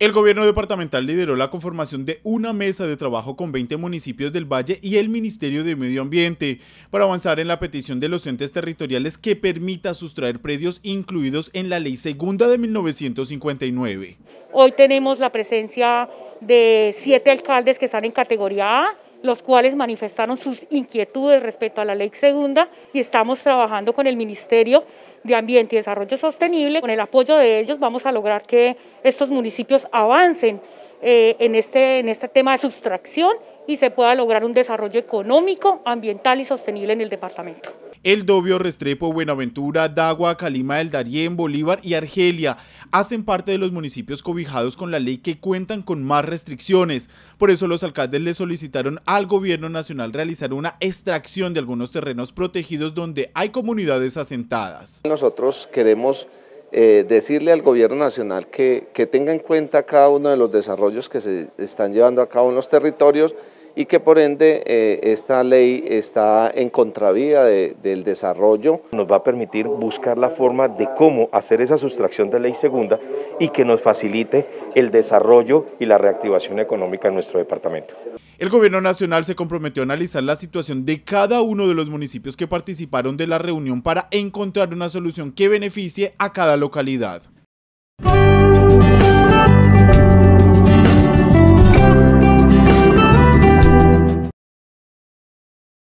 El gobierno departamental lideró la conformación de una mesa de trabajo con 20 municipios del Valle y el Ministerio de Medio Ambiente para avanzar en la petición de los entes territoriales que permita sustraer predios incluidos en la Ley Segunda de 1959. Hoy tenemos la presencia de siete alcaldes que están en categoría A, los cuales manifestaron sus inquietudes respecto a la ley segunda y estamos trabajando con el Ministerio de Ambiente y Desarrollo Sostenible. Con el apoyo de ellos vamos a lograr que estos municipios avancen eh, en, este, en este tema de sustracción y se pueda lograr un desarrollo económico, ambiental y sostenible en el departamento. El Dobio, Restrepo, Buenaventura, Dagua, Calima del Darién, Bolívar y Argelia hacen parte de los municipios cobijados con la ley que cuentan con más restricciones. Por eso los alcaldes le solicitaron al gobierno nacional realizar una extracción de algunos terrenos protegidos donde hay comunidades asentadas. Nosotros queremos eh, decirle al gobierno nacional que, que tenga en cuenta cada uno de los desarrollos que se están llevando a cabo en los territorios y que por ende eh, esta ley está en contravía del desarrollo. Nos va a permitir buscar la forma de cómo hacer esa sustracción de ley segunda y que nos facilite el desarrollo y la reactivación económica en nuestro departamento. El gobierno nacional se comprometió a analizar la situación de cada uno de los municipios que participaron de la reunión para encontrar una solución que beneficie a cada localidad.